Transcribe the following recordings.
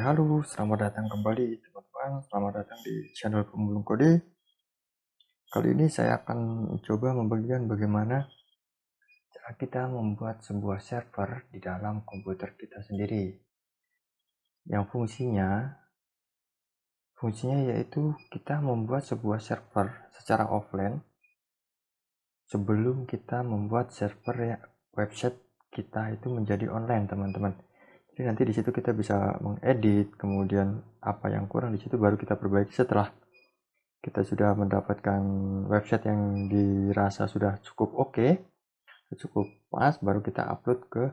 Halo, selamat datang kembali teman-teman. Selamat datang di channel Pemulung Kode. Kali ini saya akan coba membagikan bagaimana cara kita membuat sebuah server di dalam komputer kita sendiri. Yang fungsinya fungsinya yaitu kita membuat sebuah server secara offline sebelum kita membuat server ya website kita itu menjadi online, teman-teman jadi nanti di situ kita bisa mengedit, kemudian apa yang kurang di situ baru kita perbaiki setelah kita sudah mendapatkan website yang dirasa sudah cukup oke, okay, cukup pas, baru kita upload ke, ke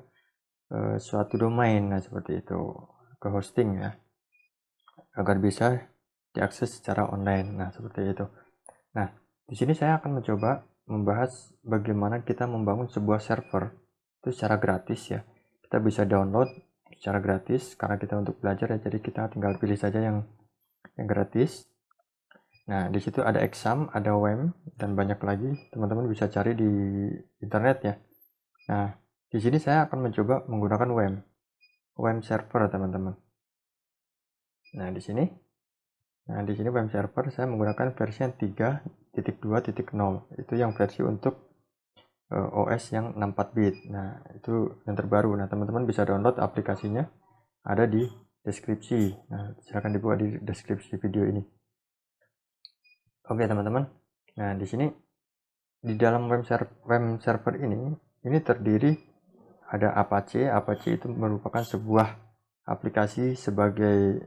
eh, suatu domain, nah seperti itu, ke hosting ya, agar bisa diakses secara online, nah seperti itu. Nah, di sini saya akan mencoba membahas bagaimana kita membangun sebuah server itu secara gratis ya. Kita bisa download secara gratis karena kita untuk belajar ya jadi kita tinggal pilih saja yang yang gratis nah di situ ada exam ada wem dan banyak lagi teman-teman bisa cari di internet ya nah di sini saya akan mencoba menggunakan wem wem server teman-teman nah di sini nah di sini wem server saya menggunakan versi yang 3.2.0 itu yang versi untuk Eh, OS yang 64 bit. Nah, itu yang terbaru. Nah, teman-teman bisa download aplikasinya ada di deskripsi. Nah, silakan dibuka di deskripsi video ini. Oke, teman-teman. Nah, di sini di dalam web, web server ini ini terdiri ada Apache. Apache itu merupakan sebuah aplikasi sebagai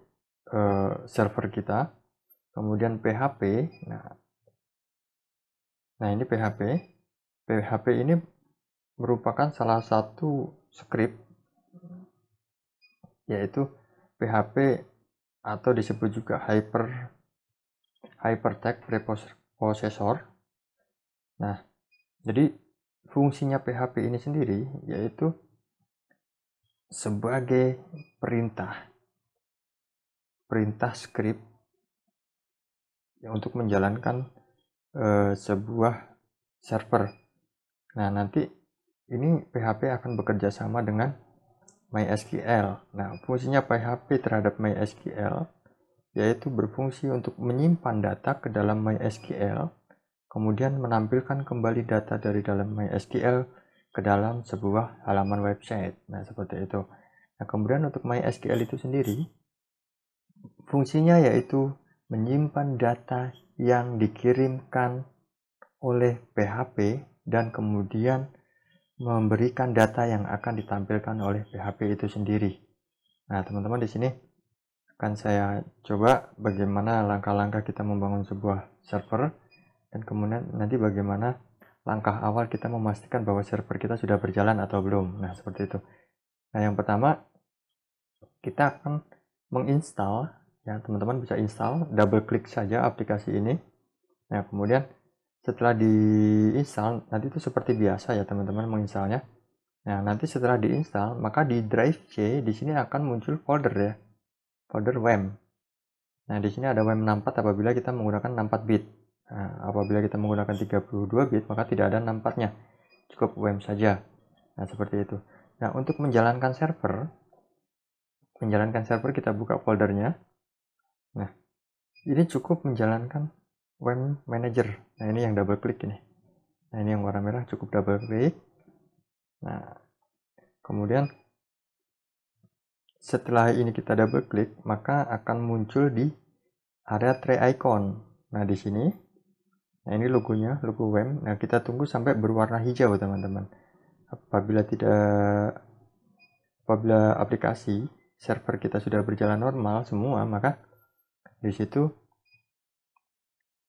uh, server kita. Kemudian PHP. Nah, nah ini PHP PHP ini merupakan salah satu script yaitu PHP atau disebut juga hyper hypertext preprocessor. Nah, jadi fungsinya PHP ini sendiri yaitu sebagai perintah perintah script yang untuk menjalankan uh, sebuah server Nah, nanti ini PHP akan bekerja sama dengan MySQL. Nah, fungsinya PHP terhadap MySQL yaitu berfungsi untuk menyimpan data ke dalam MySQL, kemudian menampilkan kembali data dari dalam MySQL ke dalam sebuah halaman website. Nah, seperti itu. Nah, kemudian untuk MySQL itu sendiri, fungsinya yaitu menyimpan data yang dikirimkan oleh PHP dan kemudian memberikan data yang akan ditampilkan oleh PHP itu sendiri. Nah, teman-teman di sini akan saya coba bagaimana langkah-langkah kita membangun sebuah server dan kemudian nanti bagaimana langkah awal kita memastikan bahwa server kita sudah berjalan atau belum. Nah, seperti itu. Nah, yang pertama kita akan menginstal ya, teman-teman bisa install double klik saja aplikasi ini. Nah, kemudian setelah diinstal nanti itu seperti biasa ya teman-teman menginstalnya nah nanti setelah diinstal maka di drive C di sini akan muncul folder ya folder WEM nah di sini ada WEM 64 apabila kita menggunakan 64 bit nah, apabila kita menggunakan 32 bit maka tidak ada 64 nya cukup WEM saja nah seperti itu nah untuk menjalankan server menjalankan server kita buka foldernya nah ini cukup menjalankan Web Manager. Nah, ini yang double klik ini. Nah, ini yang warna merah cukup double klik. Nah, kemudian setelah ini kita double klik, maka akan muncul di area tray icon. Nah, di sini. Nah, ini logonya, logo web. Nah, kita tunggu sampai berwarna hijau, teman-teman. Apabila tidak apabila aplikasi server kita sudah berjalan normal semua, maka di situ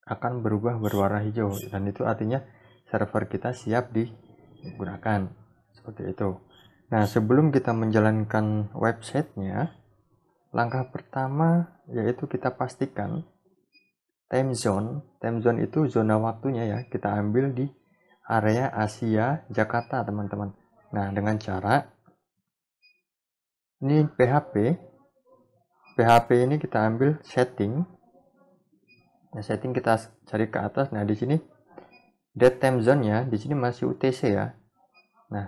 akan berubah berwarna hijau dan itu artinya server kita siap digunakan seperti itu nah sebelum kita menjalankan websitenya langkah pertama yaitu kita pastikan time zone time zone itu zona waktunya ya kita ambil di area Asia Jakarta teman-teman nah dengan cara ini PHP PHP ini kita ambil setting Nah, setting kita cari ke atas. Nah, di sini dead time zone ya, di sini masih UTC ya. Nah,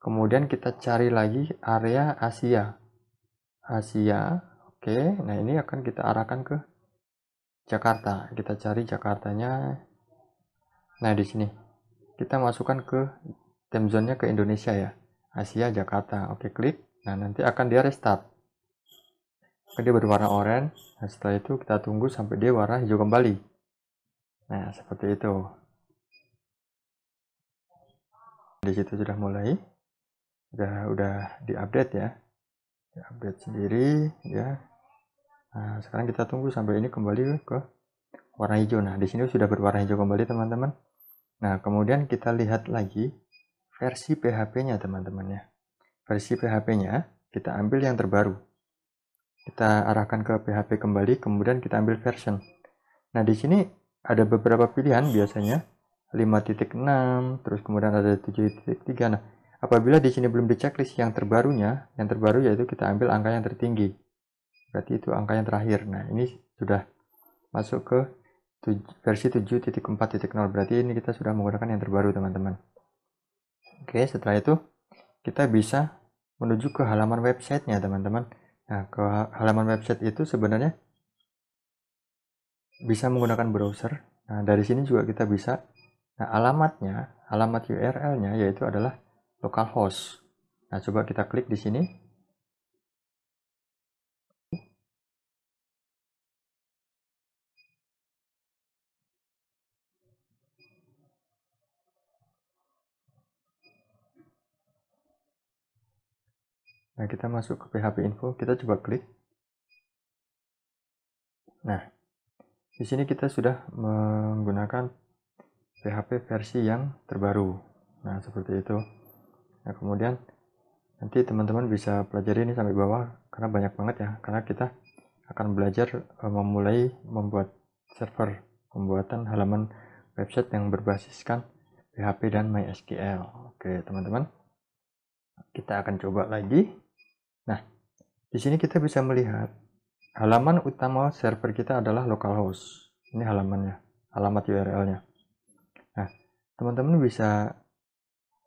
kemudian kita cari lagi area Asia. Asia, oke. Nah, ini akan kita arahkan ke Jakarta. Kita cari Jakartanya. Nah, di sini kita masukkan ke time zone-nya ke Indonesia ya. Asia Jakarta. Oke, klik. Nah, nanti akan dia restart. Kan dia berwarna oranye dan nah, setelah itu kita tunggu sampai dia warna hijau kembali nah seperti itu di situ sudah mulai sudah udah diupdate ya diupdate sendiri ya nah, sekarang kita tunggu sampai ini kembali ke warna hijau nah di sini sudah berwarna hijau kembali teman-teman nah kemudian kita lihat lagi versi PHP-nya teman-teman ya versi PHP-nya kita ambil yang terbaru kita arahkan ke PHP kembali, kemudian kita ambil version. Nah, di sini ada beberapa pilihan biasanya. 5.6, terus kemudian ada 7.3. Nah, apabila di sini belum di checklist yang terbarunya, yang terbaru yaitu kita ambil angka yang tertinggi. Berarti itu angka yang terakhir. Nah, ini sudah masuk ke versi 7.4.0. Berarti ini kita sudah menggunakan yang terbaru, teman-teman. Oke, setelah itu kita bisa menuju ke halaman websitenya, teman-teman. Nah, ke halaman website itu sebenarnya bisa menggunakan browser. Nah, dari sini juga kita bisa nah, alamatnya, alamat URL-nya yaitu adalah localhost. Nah, coba kita klik di sini. Nah, kita masuk ke PHP Info, kita coba klik. Nah, di sini kita sudah menggunakan PHP versi yang terbaru. Nah, seperti itu. Nah, kemudian nanti teman-teman bisa pelajari ini sampai bawah karena banyak banget ya, karena kita akan belajar e, memulai membuat server, pembuatan halaman website yang berbasiskan PHP dan MySQL. Oke, teman-teman. Kita akan coba lagi. Nah, di sini kita bisa melihat halaman utama server kita adalah localhost. Ini halamannya, alamat URL-nya. Nah, teman-teman bisa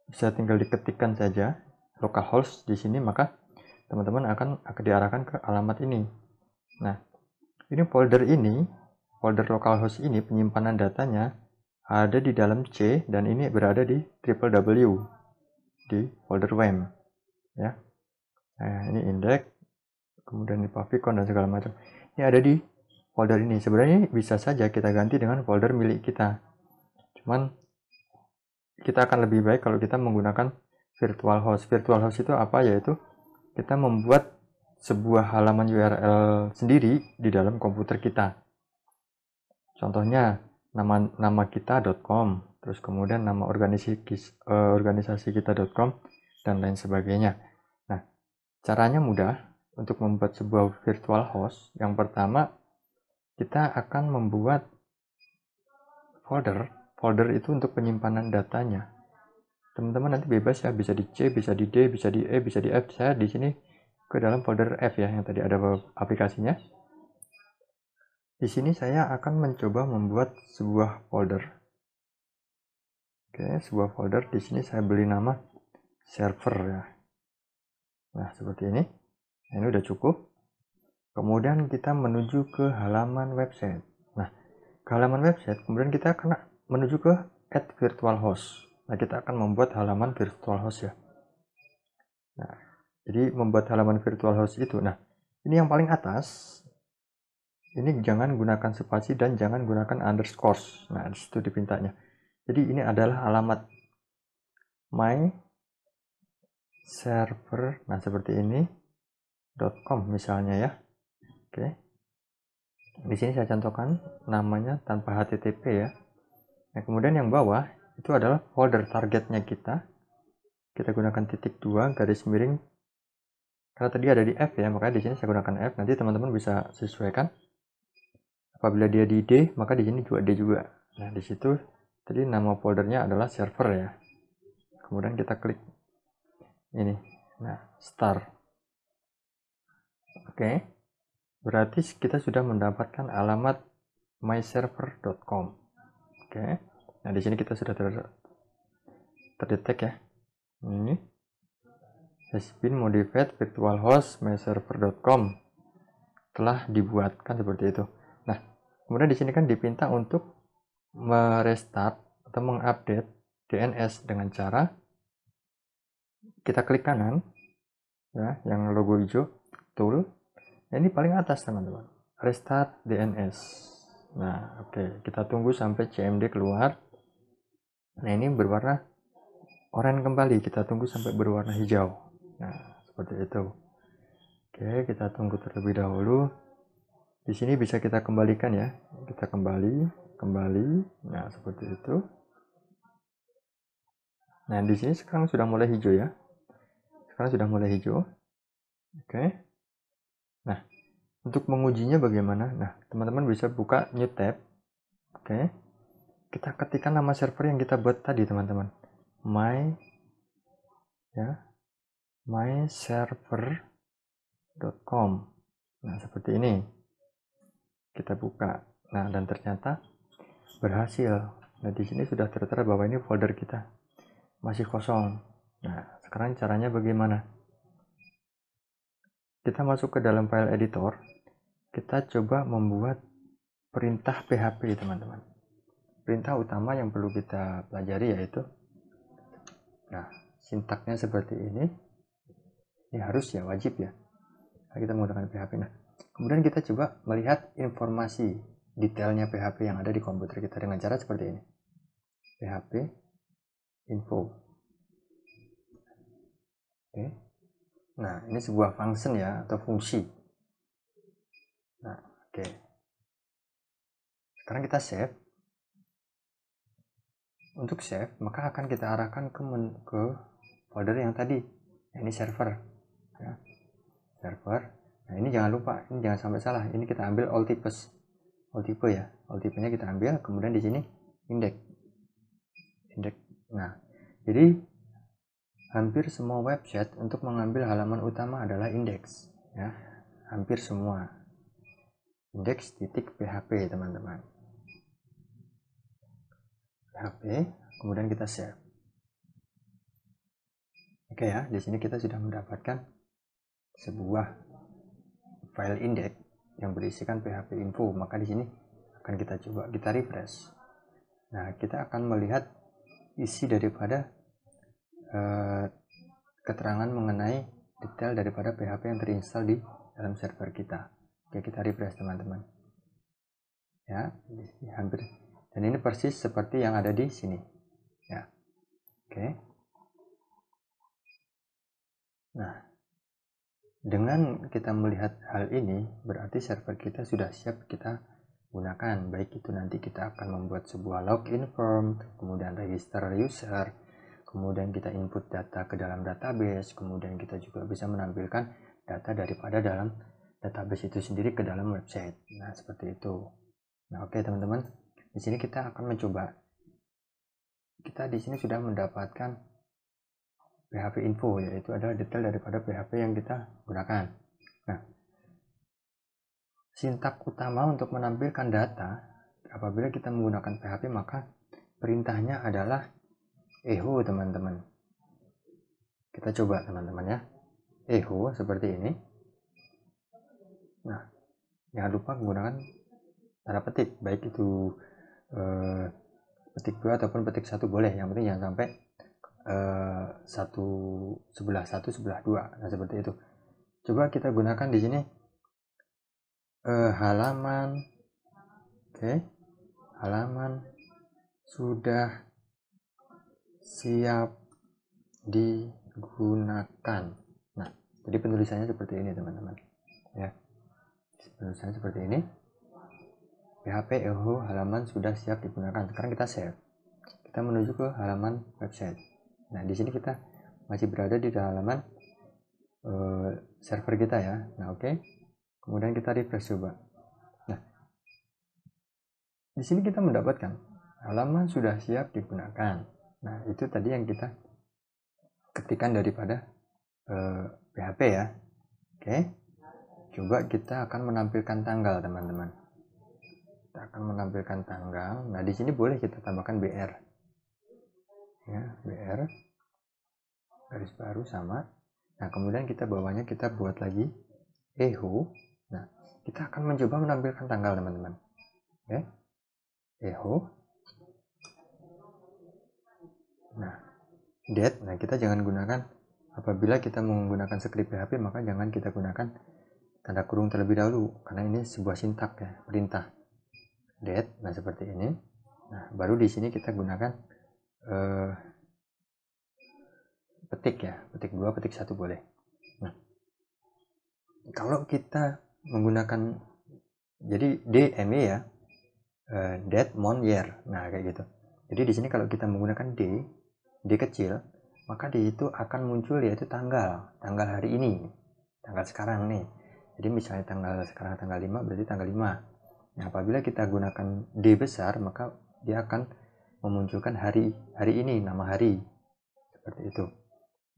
bisa tinggal diketikkan saja localhost di sini maka teman-teman akan akan diarahkan ke alamat ini. Nah, ini folder ini, folder localhost ini penyimpanan datanya ada di dalam C dan ini berada di www di folder WAM e ya. Nah, ini indeks, kemudian ini favicon dan segala macam. Ini ada di folder ini. Sebenarnya bisa saja kita ganti dengan folder milik kita. Cuman kita akan lebih baik kalau kita menggunakan virtual host. Virtual host itu apa? Yaitu kita membuat sebuah halaman URL sendiri di dalam komputer kita. Contohnya nama nama kita.com, terus kemudian nama organisasi eh, organisasi kita.com dan lain sebagainya. Caranya mudah untuk membuat sebuah virtual host. Yang pertama, kita akan membuat folder. Folder itu untuk penyimpanan datanya. Teman-teman nanti bebas ya, bisa di C, bisa di D, bisa di E, bisa di F. Saya di sini ke dalam folder F ya, yang tadi ada aplikasinya. Di sini saya akan mencoba membuat sebuah folder. Oke, sebuah folder di sini saya beli nama server ya. Nah, seperti ini. Nah, Ini udah cukup. Kemudian kita menuju ke halaman website. Nah, ke halaman website, kemudian kita kena menuju ke add virtual host. Nah, kita akan membuat halaman virtual host ya. Nah, jadi membuat halaman virtual host itu. Nah, ini yang paling atas. Ini jangan gunakan spasi dan jangan gunakan underscore Nah, itu dipintanya. Jadi ini adalah alamat my server nah seperti ini .com misalnya ya oke di sini saya contohkan namanya tanpa http ya nah kemudian yang bawah itu adalah folder targetnya kita kita gunakan titik dua garis miring karena tadi ada di F ya makanya di sini saya gunakan F nanti teman-teman bisa sesuaikan apabila dia di D maka di sini juga D juga nah di situ tadi nama foldernya adalah server ya kemudian kita klik ini nah star oke okay. berarti kita sudah mendapatkan alamat myserver.com oke okay. nah di sini kita sudah ter terdetek ya ini has been modified virtual host myserver.com telah dibuatkan seperti itu nah kemudian di sini kan dipinta untuk merestart atau mengupdate DNS dengan cara kita klik kanan ya yang logo hijau tool ya, ini paling atas teman-teman restart DNS nah oke okay. kita tunggu sampai CMD keluar nah ini berwarna oranye kembali kita tunggu sampai berwarna hijau nah seperti itu oke okay, kita tunggu terlebih dahulu di sini bisa kita kembalikan ya kita kembali kembali nah seperti itu nah di sini sekarang sudah mulai hijau ya sekarang sudah mulai hijau. Oke. Okay. Nah, untuk mengujinya bagaimana? Nah, teman-teman bisa buka new tab. Oke. Okay. Kita ketikkan nama server yang kita buat tadi, teman-teman. My ya. My Nah, seperti ini. Kita buka. Nah, dan ternyata berhasil. Nah, di sini sudah tertera bahwa ini folder kita masih kosong. Nah, sekarang caranya bagaimana? Kita masuk ke dalam file editor, kita coba membuat perintah PHP, teman-teman. Perintah utama yang perlu kita pelajari yaitu Nah, sintaknya seperti ini. Ini harus ya wajib ya. Nah, kita menggunakan PHP. Nah, kemudian kita coba melihat informasi detailnya PHP yang ada di komputer kita dengan cara seperti ini. PHP info Oke. Nah, ini sebuah function ya atau fungsi. Nah, oke. Sekarang kita save. Untuk save, maka akan kita arahkan ke ke folder yang tadi. Nah, ini server. Ya. Server. Nah, ini jangan lupa, ini jangan sampai salah. Ini kita ambil all types. All type ya. All tipe kita ambil, kemudian di sini index, index. Nah, jadi hampir semua website untuk mengambil halaman utama adalah indeks ya hampir semua indeks titik PHP teman-teman PHP kemudian kita save oke ya di sini kita sudah mendapatkan sebuah file indeks yang berisikan PHP info maka di sini akan kita coba kita refresh nah kita akan melihat isi daripada Eh, keterangan mengenai detail daripada PHP yang terinstall di dalam server kita. Oke, kita refresh teman-teman. Ya, hampir. Dan ini persis seperti yang ada di sini. Ya. Oke. Nah, dengan kita melihat hal ini, berarti server kita sudah siap kita gunakan. Baik itu nanti kita akan membuat sebuah login form, kemudian register user, kemudian kita input data ke dalam database, kemudian kita juga bisa menampilkan data daripada dalam database itu sendiri ke dalam website. Nah, seperti itu. Nah, oke okay, teman-teman. Di sini kita akan mencoba. Kita di sini sudah mendapatkan PHP info, yaitu adalah detail daripada PHP yang kita gunakan. Nah, sintak utama untuk menampilkan data apabila kita menggunakan PHP maka perintahnya adalah Ehu teman-teman. Kita coba teman-teman ya. Ehu seperti ini. Nah, jangan lupa menggunakan tanda petik, baik itu eh, petik dua ataupun petik satu boleh. Yang penting jangan sampai eh, satu sebelah satu sebelah dua. Nah seperti itu. Coba kita gunakan di sini eh, halaman, oke, okay. halaman sudah siap digunakan. Nah, jadi penulisannya seperti ini teman-teman. Ya. Penulisannya seperti ini. PHP eho halaman sudah siap digunakan. Sekarang kita save. Kita menuju ke halaman website. Nah, di sini kita masih berada di halaman uh, server kita ya. Nah, oke. Okay. Kemudian kita refresh coba. Nah, di sini kita mendapatkan halaman sudah siap digunakan. Nah, itu tadi yang kita ketikan daripada eh, PHP ya. Oke. Coba kita akan menampilkan tanggal, teman-teman. Kita akan menampilkan tanggal. Nah, di sini boleh kita tambahkan BR. Ya, BR garis baru sama. Nah, kemudian kita bawahnya kita buat lagi eho. Nah, kita akan mencoba menampilkan tanggal, teman-teman. oke Eho Nah, dead, nah kita jangan gunakan apabila kita menggunakan script PHP maka jangan kita gunakan tanda kurung terlebih dahulu karena ini sebuah sintak ya, perintah. Dead, nah seperti ini. Nah, baru di sini kita gunakan eh, petik ya, petik dua, petik satu boleh. Nah, kalau kita menggunakan jadi DME ya, uh, eh, dead mon year. Nah, kayak gitu. Jadi di sini kalau kita menggunakan D, D kecil, maka di itu akan muncul yaitu tanggal, tanggal hari ini, tanggal sekarang nih. Jadi misalnya tanggal sekarang tanggal 5 berarti tanggal 5. Nah, apabila kita gunakan D besar, maka dia akan memunculkan hari hari ini, nama hari. Seperti itu.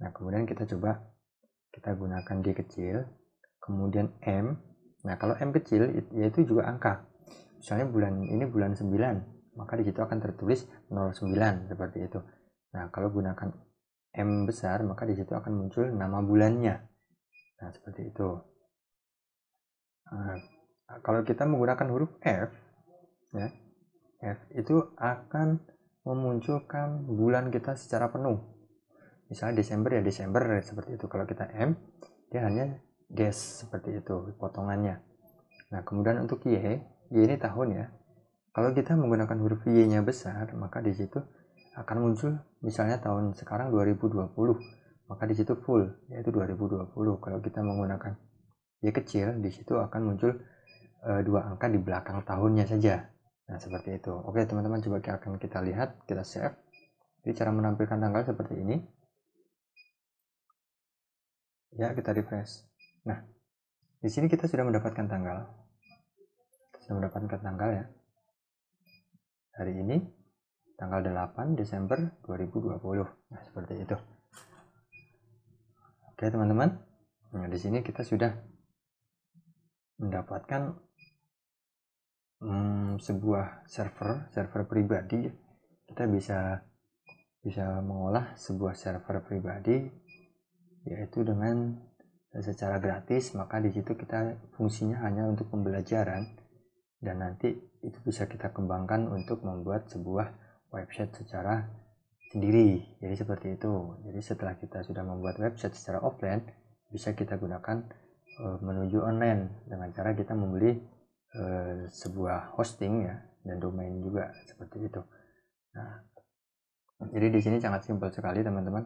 Nah, kemudian kita coba kita gunakan D kecil, kemudian M. Nah, kalau M kecil yaitu juga angka. Misalnya bulan ini bulan 9, maka di situ akan tertulis 09 seperti itu. Nah, kalau gunakan M besar, maka di situ akan muncul nama bulannya. Nah, seperti itu. Nah, kalau kita menggunakan huruf F, ya, F itu akan memunculkan bulan kita secara penuh. Misalnya Desember ya Desember seperti itu. Kalau kita M, dia hanya guess seperti itu potongannya. Nah, kemudian untuk Y, Y ini tahun ya. Kalau kita menggunakan huruf Y-nya besar, maka di situ akan muncul misalnya tahun sekarang 2020 maka di situ full yaitu 2020 kalau kita menggunakan ya kecil di situ akan muncul e, dua angka di belakang tahunnya saja nah seperti itu oke teman-teman coba kita akan kita lihat kita save jadi cara menampilkan tanggal seperti ini ya kita refresh nah di sini kita sudah mendapatkan tanggal sudah mendapatkan tanggal ya hari ini tanggal 8 Desember 2020. Nah, seperti itu. Oke, teman-teman. Nah, di sini kita sudah mendapatkan hmm, sebuah server, server pribadi. Kita bisa bisa mengolah sebuah server pribadi yaitu dengan secara gratis maka di situ kita fungsinya hanya untuk pembelajaran dan nanti itu bisa kita kembangkan untuk membuat sebuah website secara sendiri jadi seperti itu jadi setelah kita sudah membuat website secara offline bisa kita gunakan e, menuju online dengan cara kita membeli e, sebuah hosting ya dan domain juga seperti itu nah jadi di sini sangat simpel sekali teman-teman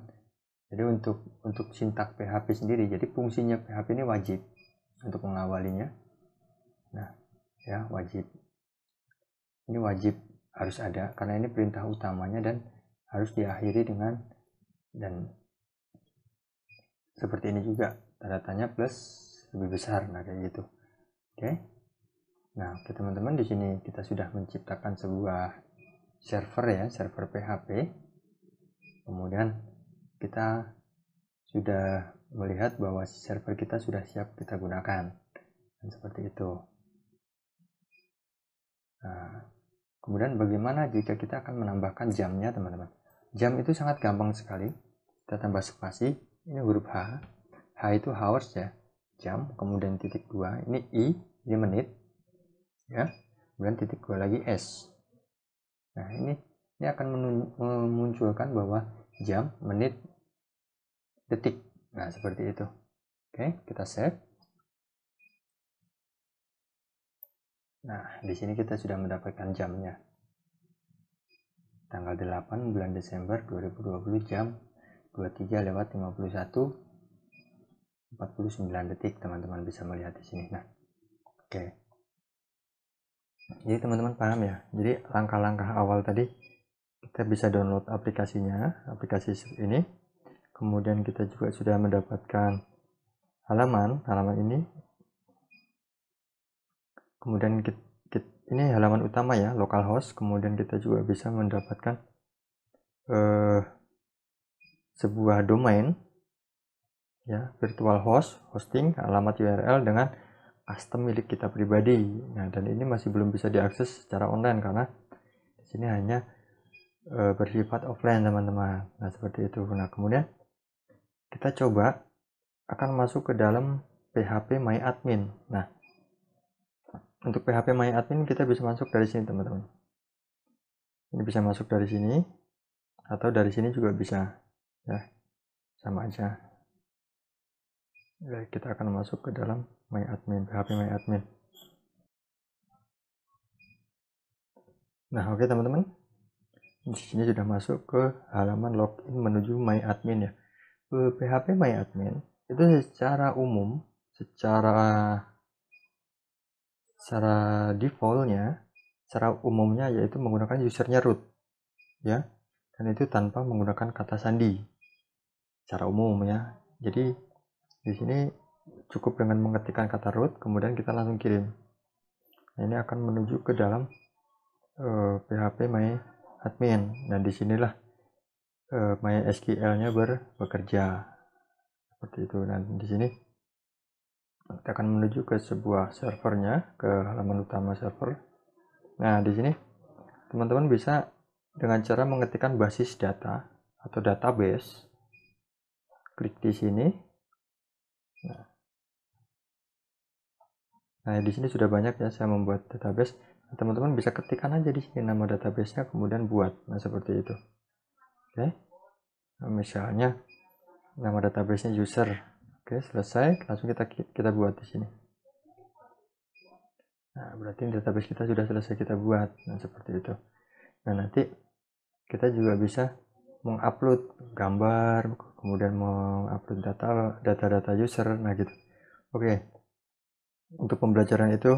jadi untuk untuk sintak PHP sendiri jadi fungsinya PHP ini wajib untuk mengawalinya nah ya wajib ini wajib harus ada karena ini perintah utamanya dan harus diakhiri dengan dan seperti ini juga tanda tanya plus lebih besar nah kayak gitu oke okay? nah oke teman-teman di sini kita sudah menciptakan sebuah server ya server PHP kemudian kita sudah melihat bahwa server kita sudah siap kita gunakan dan seperti itu nah Kemudian bagaimana jika kita akan menambahkan jamnya teman-teman? Jam itu sangat gampang sekali. Kita tambah spasi, ini huruf H. H itu hours ya, jam, kemudian titik 2, ini I, ini menit. Ya. Kemudian titik 2 lagi S. Nah, ini ini akan memunculkan bahwa jam, menit, detik. Nah, seperti itu. Oke, kita save. Nah, di sini kita sudah mendapatkan jamnya. Tanggal 8 bulan Desember 2020 jam 23 lewat 51 49 detik teman-teman bisa melihat di sini. Nah, oke. Okay. Jadi teman-teman paham ya. Jadi langkah-langkah awal tadi kita bisa download aplikasinya, aplikasi ini. Kemudian kita juga sudah mendapatkan halaman, halaman ini kemudian kita, kita, ini halaman utama ya localhost kemudian kita juga bisa mendapatkan eh, sebuah domain ya virtual host hosting alamat URL dengan custom milik kita pribadi nah dan ini masih belum bisa diakses secara online karena di sini hanya e, bersifat offline teman-teman nah seperti itu nah kemudian kita coba akan masuk ke dalam PHP My nah untuk PHP My Admin kita bisa masuk dari sini teman-teman ini bisa masuk dari sini atau dari sini juga bisa ya sama aja ya, kita akan masuk ke dalam My Admin PHP My Admin nah oke okay, teman-teman di sini sudah masuk ke halaman login menuju My Admin ya PHP My Admin itu secara umum secara secara defaultnya secara umumnya yaitu menggunakan usernya root ya dan itu tanpa menggunakan kata sandi secara umum ya jadi di sini cukup dengan mengetikkan kata root kemudian kita langsung kirim nah, ini akan menuju ke dalam uh, eh, PHP my admin dan nah, disinilah uh, eh, my SQL nya ber bekerja seperti itu dan di sini kita akan menuju ke sebuah servernya ke halaman utama server nah di sini teman-teman bisa dengan cara mengetikkan basis data atau database klik di sini nah, nah di sini sudah banyak ya saya membuat database teman-teman bisa ketikkan aja di sini nama databasenya kemudian buat nah seperti itu oke okay. nah, misalnya nama databasenya user Oke, selesai. Langsung kita kita buat di sini. Nah, berarti database kita sudah selesai kita buat. Nah, seperti itu. Nah, nanti kita juga bisa mengupload gambar, kemudian mengupload data data-data user. Nah, gitu. Oke. Untuk pembelajaran itu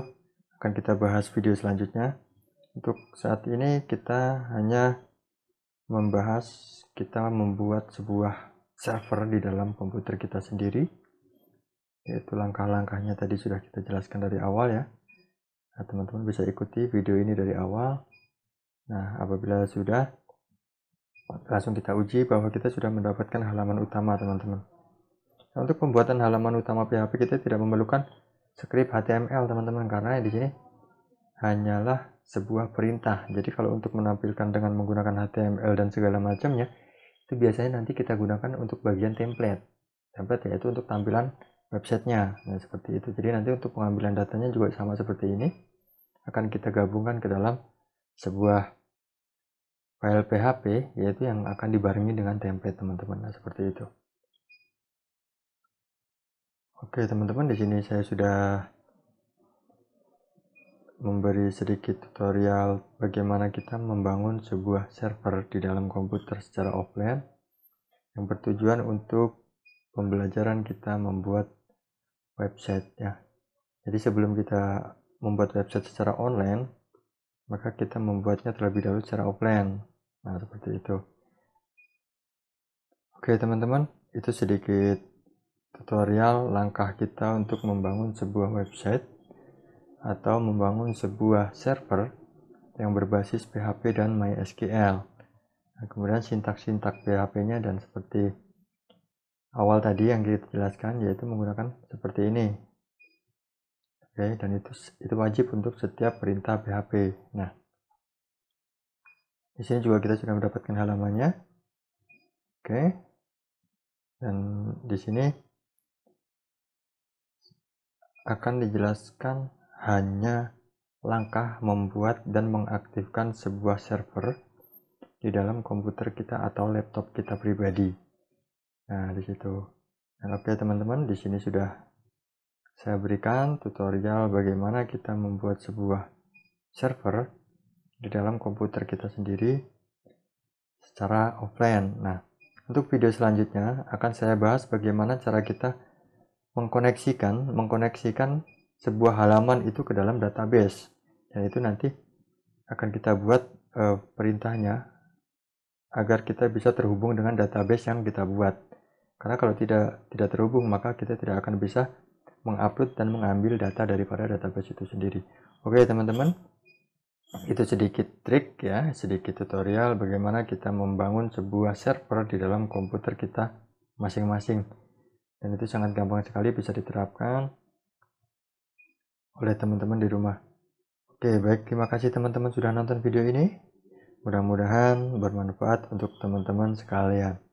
akan kita bahas video selanjutnya. Untuk saat ini kita hanya membahas kita membuat sebuah server di dalam komputer kita sendiri yaitu langkah-langkahnya tadi sudah kita jelaskan dari awal ya nah teman-teman bisa ikuti video ini dari awal nah apabila sudah langsung kita uji bahwa kita sudah mendapatkan halaman utama teman-teman nah, untuk pembuatan halaman utama PHP kita tidak memerlukan script HTML teman-teman karena di sini hanyalah sebuah perintah jadi kalau untuk menampilkan dengan menggunakan HTML dan segala macamnya itu biasanya nanti kita gunakan untuk bagian template template yaitu untuk tampilan websitenya nah, seperti itu jadi nanti untuk pengambilan datanya juga sama seperti ini akan kita gabungkan ke dalam sebuah file PHP yaitu yang akan dibarengi dengan template teman-teman nah seperti itu oke teman-teman di sini saya sudah memberi sedikit tutorial bagaimana kita membangun sebuah server di dalam komputer secara offline yang bertujuan untuk pembelajaran kita membuat website ya. Jadi sebelum kita membuat website secara online, maka kita membuatnya terlebih dahulu secara offline. Nah, seperti itu. Oke, teman-teman, itu sedikit tutorial langkah kita untuk membangun sebuah website atau membangun sebuah server yang berbasis PHP dan MySQL. Nah, kemudian sintak-sintak PHP-nya dan seperti awal tadi yang kita jelaskan yaitu menggunakan seperti ini oke okay, dan itu itu wajib untuk setiap perintah PHP nah di sini juga kita sudah mendapatkan halamannya oke okay. dan di sini akan dijelaskan hanya langkah membuat dan mengaktifkan sebuah server di dalam komputer kita atau laptop kita pribadi. Nah, di situ. Nah, oke teman-teman, di sini sudah saya berikan tutorial bagaimana kita membuat sebuah server di dalam komputer kita sendiri secara offline. Nah, untuk video selanjutnya akan saya bahas bagaimana cara kita mengkoneksikan mengkoneksikan sebuah halaman itu ke dalam database. Dan itu nanti akan kita buat uh, perintahnya agar kita bisa terhubung dengan database yang kita buat. Karena kalau tidak tidak terhubung maka kita tidak akan bisa mengupload dan mengambil data daripada database itu sendiri. Oke teman-teman, itu sedikit trik ya, sedikit tutorial bagaimana kita membangun sebuah server di dalam komputer kita masing-masing. Dan itu sangat gampang sekali bisa diterapkan oleh teman-teman di rumah. Oke baik, terima kasih teman-teman sudah nonton video ini. Mudah-mudahan bermanfaat untuk teman-teman sekalian.